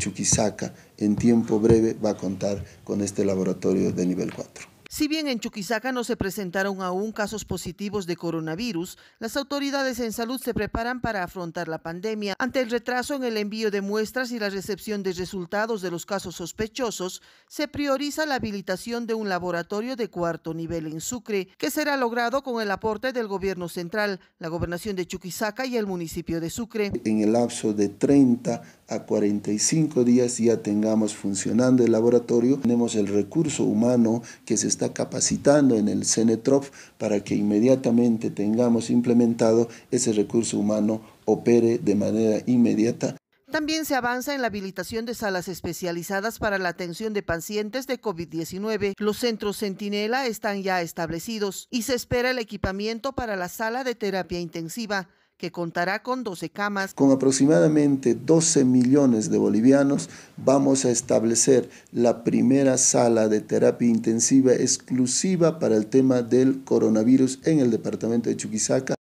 Chuquisaca en tiempo breve va a contar con este laboratorio de nivel 4. Si bien en Chuquisaca no se presentaron aún casos positivos de coronavirus, las autoridades en salud se preparan para afrontar la pandemia. Ante el retraso en el envío de muestras y la recepción de resultados de los casos sospechosos, se prioriza la habilitación de un laboratorio de cuarto nivel en Sucre, que será logrado con el aporte del gobierno central, la gobernación de Chuquisaca y el municipio de Sucre. En el lapso de 30 a 45 días ya tengamos funcionando el laboratorio. Tenemos el recurso humano que se está capacitando en el CENETROF para que inmediatamente tengamos implementado ese recurso humano opere de manera inmediata también se avanza en la habilitación de salas especializadas para la atención de pacientes de COVID-19. Los centros Centinela están ya establecidos y se espera el equipamiento para la sala de terapia intensiva que contará con 12 camas. Con aproximadamente 12 millones de bolivianos vamos a establecer la primera sala de terapia intensiva exclusiva para el tema del coronavirus en el departamento de Chuquisaca.